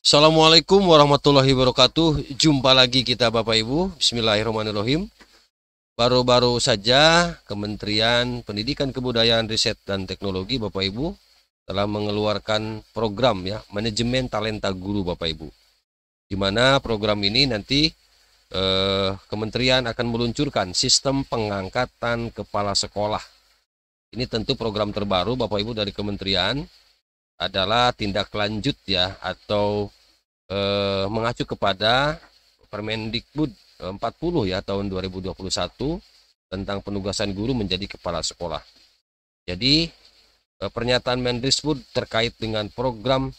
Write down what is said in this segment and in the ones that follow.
Assalamualaikum warahmatullahi wabarakatuh. Jumpa lagi kita Bapak Ibu. Bismillahirrahmanirrahim. Baru-baru saja Kementerian Pendidikan Kebudayaan Riset dan Teknologi Bapak Ibu telah mengeluarkan program ya manajemen talenta guru Bapak Ibu. Di mana program ini nanti eh, kementerian akan meluncurkan sistem pengangkatan kepala sekolah. Ini tentu program terbaru Bapak Ibu dari kementerian adalah tindak lanjut ya atau eh, mengacu kepada Permendikbud 40 eh, ya tahun 2021 tentang penugasan guru menjadi kepala sekolah. Jadi eh, pernyataan Mendikbud terkait dengan program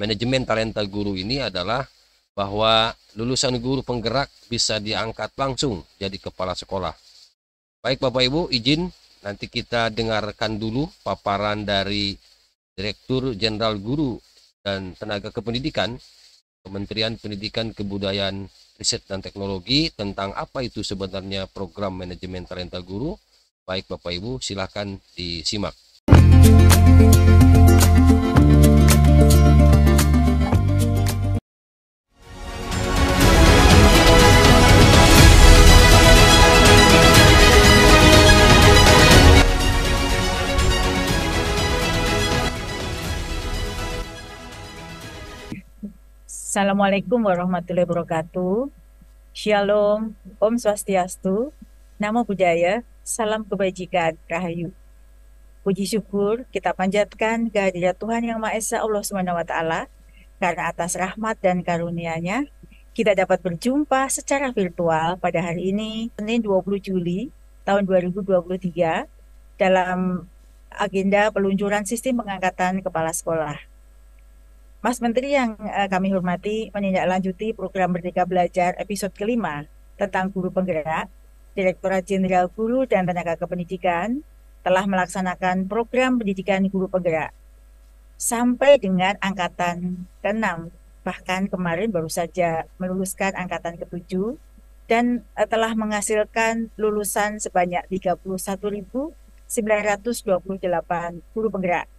manajemen talenta guru ini adalah bahwa lulusan guru penggerak bisa diangkat langsung jadi kepala sekolah. Baik Bapak Ibu, izin nanti kita dengarkan dulu paparan dari Direktur Jenderal Guru dan Tenaga Kependidikan Kementerian Pendidikan Kebudayaan Riset dan Teknologi tentang apa itu sebenarnya program manajemen talenta guru. Baik Bapak Ibu, silakan disimak. Assalamualaikum warahmatullahi wabarakatuh. Shalom, Om Swastiastu, Namo Buddhaya, Salam Kebajikan, Rahayu. Puji syukur kita panjatkan kehadirat Tuhan Yang Maha Esa Allah SWT karena atas rahmat dan karunia-Nya kita dapat berjumpa secara virtual pada hari ini, Senin 20 Juli tahun 2023 dalam agenda peluncuran sistem pengangkatan kepala sekolah Mas Menteri yang uh, kami hormati menindaklanjuti program Merdeka Belajar episode kelima tentang guru penggerak, Direktorat Jenderal Guru dan Tenaga Kependidikan telah melaksanakan program pendidikan guru penggerak sampai dengan angkatan ke-6 bahkan kemarin baru saja meluluskan angkatan ke-7 dan uh, telah menghasilkan lulusan sebanyak 31.928 guru penggerak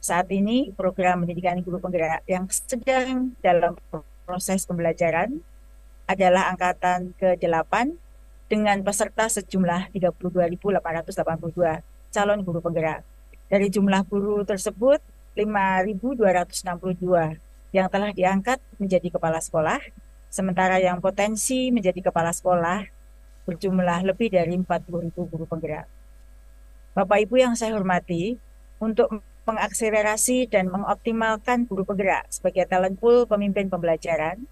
saat ini program pendidikan guru penggerak yang sedang dalam proses pembelajaran adalah angkatan ke-8 dengan peserta sejumlah 32.882 calon guru penggerak. Dari jumlah guru tersebut 5.262 yang telah diangkat menjadi kepala sekolah, sementara yang potensi menjadi kepala sekolah berjumlah lebih dari 40.000 guru penggerak. Bapak Ibu yang saya hormati, untuk mengakselerasi dan mengoptimalkan guru penggerak sebagai talent pool pemimpin pembelajaran,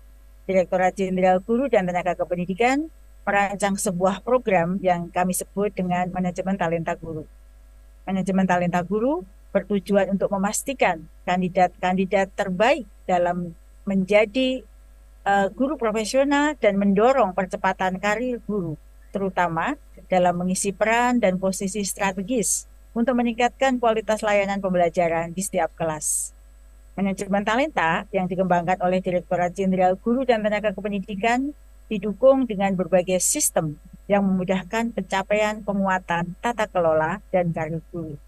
Direktorat Jenderal Guru dan Tenaga Kependidikan merancang sebuah program yang kami sebut dengan manajemen talenta guru. Manajemen talenta guru bertujuan untuk memastikan kandidat-kandidat terbaik dalam menjadi eh, guru profesional dan mendorong percepatan karir guru, terutama dalam mengisi peran dan posisi strategis untuk meningkatkan kualitas layanan pembelajaran di setiap kelas. Manajemen talenta yang dikembangkan oleh Direktorat Jenderal Guru dan Tenaga Kependidikan didukung dengan berbagai sistem yang memudahkan pencapaian penguatan tata kelola dan karir guru.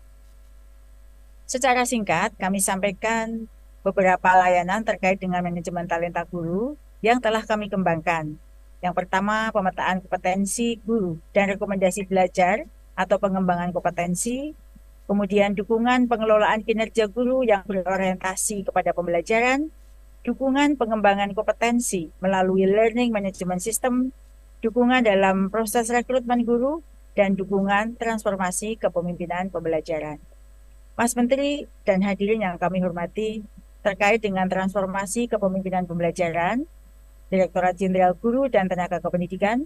Secara singkat, kami sampaikan beberapa layanan terkait dengan manajemen talenta guru yang telah kami kembangkan. Yang pertama, pemetaan kompetensi guru dan rekomendasi belajar atau pengembangan kompetensi, kemudian dukungan pengelolaan kinerja guru yang berorientasi kepada pembelajaran, dukungan pengembangan kompetensi melalui learning management system, dukungan dalam proses rekrutmen guru, dan dukungan transformasi kepemimpinan pembelajaran. Mas Menteri dan hadirin yang kami hormati, terkait dengan transformasi kepemimpinan pembelajaran, Direktorat Jenderal Guru dan Tenaga Kependidikan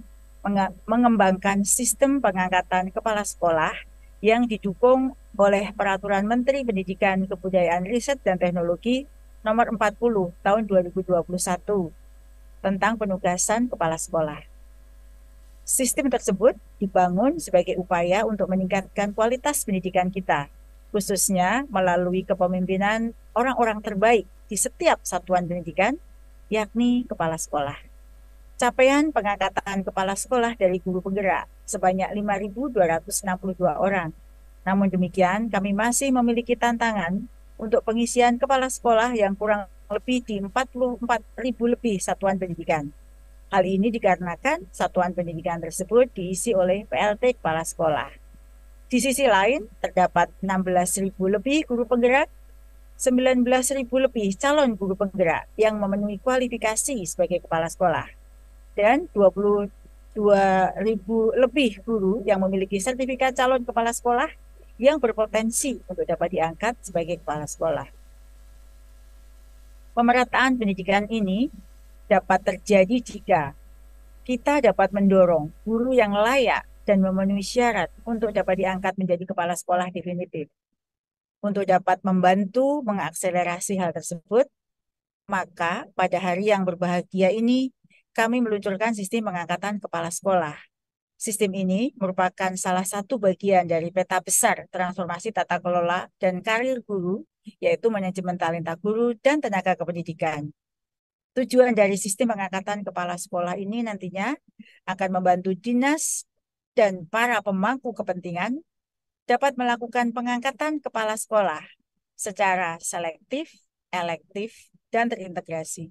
mengembangkan sistem pengangkatan kepala sekolah yang didukung oleh Peraturan Menteri Pendidikan, Kebudayaan, Riset, dan Teknologi Nomor 40 Tahun 2021 tentang penugasan kepala sekolah. Sistem tersebut dibangun sebagai upaya untuk meningkatkan kualitas pendidikan kita, khususnya melalui kepemimpinan orang-orang terbaik di setiap satuan pendidikan, yakni kepala sekolah. Capaian pengangkatan kepala sekolah dari guru penggerak sebanyak 5.262 orang. Namun demikian, kami masih memiliki tantangan untuk pengisian kepala sekolah yang kurang lebih di 44.000 lebih satuan pendidikan. Hal ini dikarenakan satuan pendidikan tersebut diisi oleh PLT kepala sekolah. Di sisi lain, terdapat 16.000 lebih guru penggerak 19.000 lebih calon guru penggerak yang memenuhi kualifikasi sebagai kepala sekolah dan 22 ribu lebih guru yang memiliki sertifikat calon kepala sekolah yang berpotensi untuk dapat diangkat sebagai kepala sekolah. Pemerataan pendidikan ini dapat terjadi jika kita dapat mendorong guru yang layak dan memenuhi syarat untuk dapat diangkat menjadi kepala sekolah definitif. Untuk dapat membantu mengakselerasi hal tersebut, maka pada hari yang berbahagia ini kami meluncurkan sistem pengangkatan kepala sekolah. Sistem ini merupakan salah satu bagian dari peta besar transformasi tata kelola dan karir guru, yaitu manajemen talenta guru dan tenaga kependidikan. Tujuan dari sistem pengangkatan kepala sekolah ini nantinya akan membantu dinas dan para pemangku kepentingan dapat melakukan pengangkatan kepala sekolah secara selektif, elektif, dan terintegrasi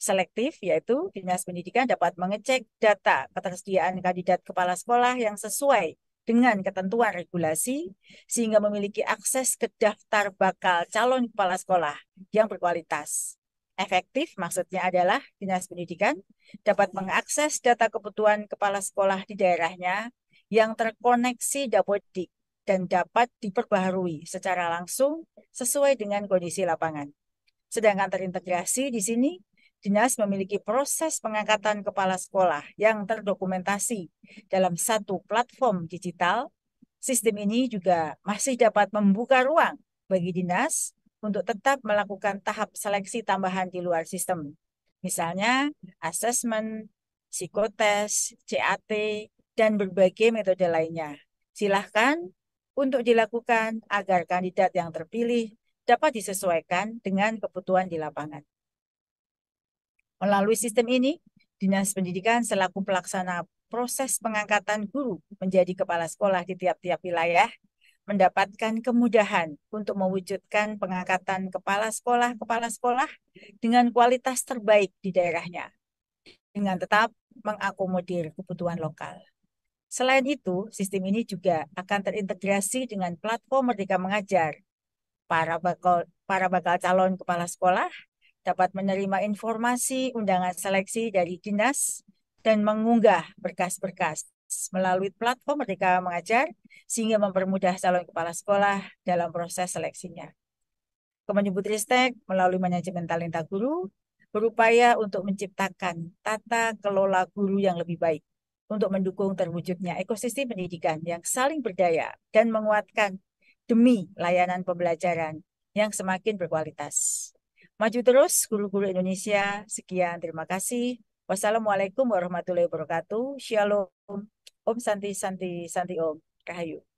selektif, yaitu Dinas Pendidikan dapat mengecek data ketersediaan kandidat kepala sekolah yang sesuai dengan ketentuan regulasi, sehingga memiliki akses ke daftar bakal calon kepala sekolah yang berkualitas. Efektif maksudnya adalah Dinas Pendidikan dapat mengakses data kebutuhan kepala sekolah di daerahnya yang terkoneksi Dapodik dan dapat diperbaharui secara langsung sesuai dengan kondisi lapangan. Sedangkan terintegrasi di sini dinas memiliki proses pengangkatan kepala sekolah yang terdokumentasi dalam satu platform digital. Sistem ini juga masih dapat membuka ruang bagi dinas untuk tetap melakukan tahap seleksi tambahan di luar sistem. Misalnya, asesmen, psikotes, CAT, dan berbagai metode lainnya. Silahkan untuk dilakukan agar kandidat yang terpilih dapat disesuaikan dengan kebutuhan di lapangan. Melalui sistem ini, Dinas Pendidikan selaku pelaksana proses pengangkatan guru menjadi kepala sekolah di tiap-tiap wilayah mendapatkan kemudahan untuk mewujudkan pengangkatan kepala sekolah-kepala sekolah dengan kualitas terbaik di daerahnya dengan tetap mengakomodir kebutuhan lokal. Selain itu, sistem ini juga akan terintegrasi dengan platform Merdeka Mengajar. Para bakal, para bakal calon kepala sekolah dapat menerima informasi undangan seleksi dari dinas dan mengunggah berkas-berkas melalui platform Merdeka Mengajar sehingga mempermudah calon kepala sekolah dalam proses seleksinya. Ristek melalui manajemen talenta guru berupaya untuk menciptakan tata kelola guru yang lebih baik untuk mendukung terwujudnya ekosistem pendidikan yang saling berdaya dan menguatkan demi layanan pembelajaran yang semakin berkualitas. Maju terus guru-guru Indonesia. Sekian, terima kasih. Wassalamualaikum warahmatullahi wabarakatuh. Shalom. Om Santi Santi Santi Om. Kahayu.